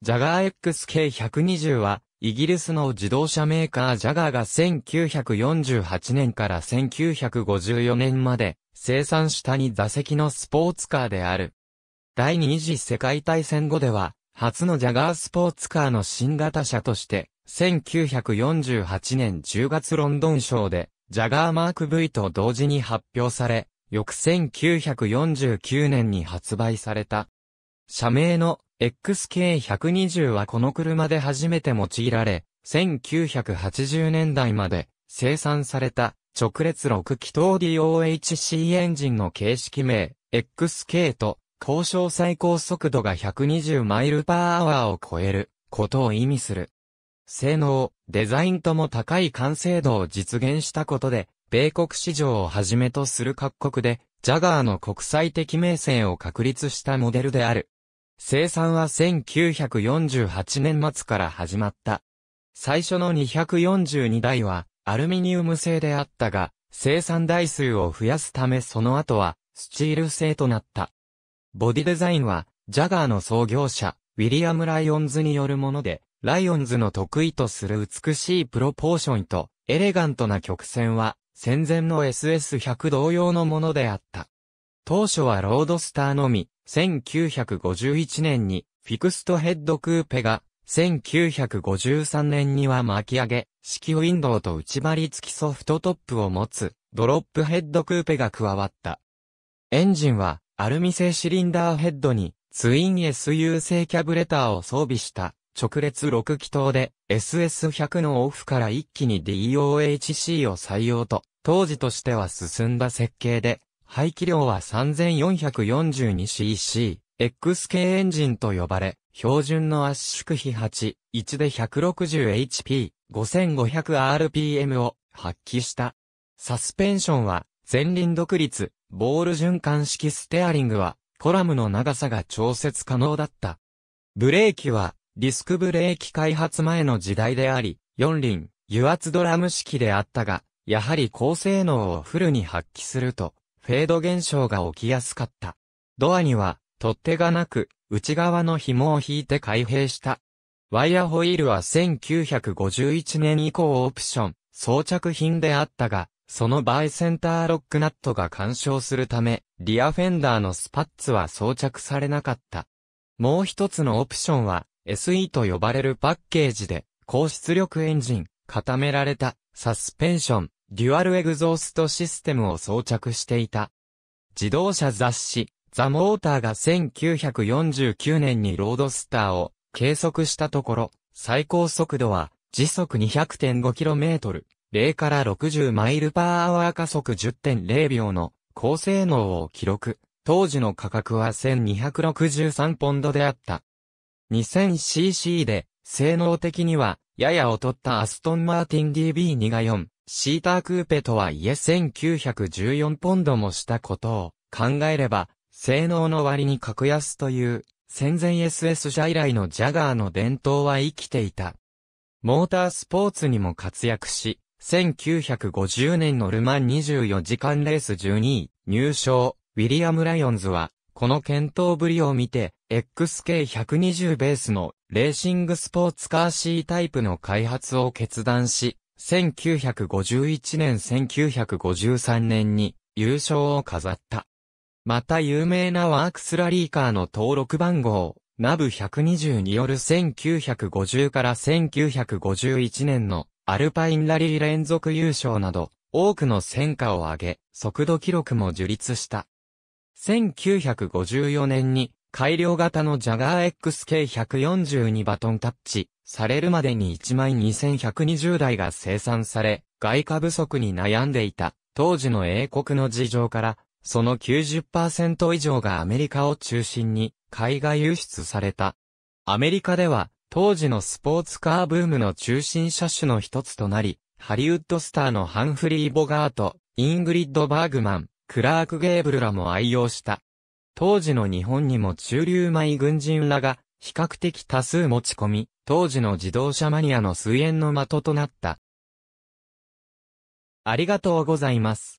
ジャガー XK120 は、イギリスの自動車メーカージャガーが1948年から1954年まで生産した2座席のスポーツカーである。第二次世界大戦後では、初のジャガースポーツカーの新型車として、1948年10月ロンドン賞で、ジャガーマーク V と同時に発表され、翌1949年に発売された。社名の XK120 はこの車で初めて用いられ、1980年代まで生産された直列6気筒 DOHC エンジンの形式名 XK と交渉最高速度が120マイルパーアワーを超えることを意味する。性能、デザインとも高い完成度を実現したことで、米国市場をはじめとする各国で、ジャガーの国際的名声を確立したモデルである。生産は1948年末から始まった。最初の242台はアルミニウム製であったが、生産台数を増やすためその後はスチール製となった。ボディデザインはジャガーの創業者、ウィリアム・ライオンズによるもので、ライオンズの得意とする美しいプロポーションとエレガントな曲線は戦前の SS100 同様のものであった。当初はロードスターのみ、1951年にフィクストヘッドクーペが、1953年には巻き上げ、式ウィンドウと内張り付きソフトトップを持つ、ドロップヘッドクーペが加わった。エンジンは、アルミ製シリンダーヘッドに、ツイン SU 製キャブレターを装備した、直列6気筒で、SS100 のオフから一気に DOHC を採用と、当時としては進んだ設計で、排気量は 3442cc、X 系エンジンと呼ばれ、標準の圧縮比8、1で 160HP、5500rpm を発揮した。サスペンションは、前輪独立、ボール循環式ステアリングは、コラムの長さが調節可能だった。ブレーキは、ディスクブレーキ開発前の時代であり、4輪、油圧ドラム式であったが、やはり高性能をフルに発揮すると、フェード現象が起きやすかった。ドアには、取っ手がなく、内側の紐を引いて開閉した。ワイヤーホイールは1951年以降オプション、装着品であったが、その場合センターロックナットが干渉するため、リアフェンダーのスパッツは装着されなかった。もう一つのオプションは、SE と呼ばれるパッケージで、高出力エンジン、固められた、サスペンション、デュアルエグゾーストシステムを装着していた。自動車雑誌、ザ・モーターが1949年にロードスターを計測したところ、最高速度は時速 200.5km、0から60マイルパーアワー加速10.0秒の高性能を記録。当時の価格は1263ポンドであった。2000cc で性能的には、やや劣ったアストンマーティン DB2 が4、シータークーペとはいえ1914ポンドもしたことを考えれば、性能の割に格安という、戦前 SS 社以来のジャガーの伝統は生きていた。モータースポーツにも活躍し、1950年のルマン24時間レース12位、入賞、ウィリアム・ライオンズは、この検討ぶりを見て、XK120 ベースのレーシングスポーツカー C タイプの開発を決断し、1951年1953年に優勝を飾った。また有名なワークスラリーカーの登録番号、ナブ120による1950から1951年のアルパインラリー連続優勝など、多くの戦果を上げ、速度記録も樹立した。1954年に改良型のジャガー XK142 バトンタッチされるまでに1万2120台が生産され、外貨不足に悩んでいた当時の英国の事情から、その90%以上がアメリカを中心に海外輸出された。アメリカでは当時のスポーツカーブームの中心車種の一つとなり、ハリウッドスターのハンフリー・ボガート、イングリッド・バーグマン、クラーク・ゲーブルらも愛用した。当時の日本にも中流米軍人らが比較的多数持ち込み、当時の自動車マニアの水円の的となった。ありがとうございます。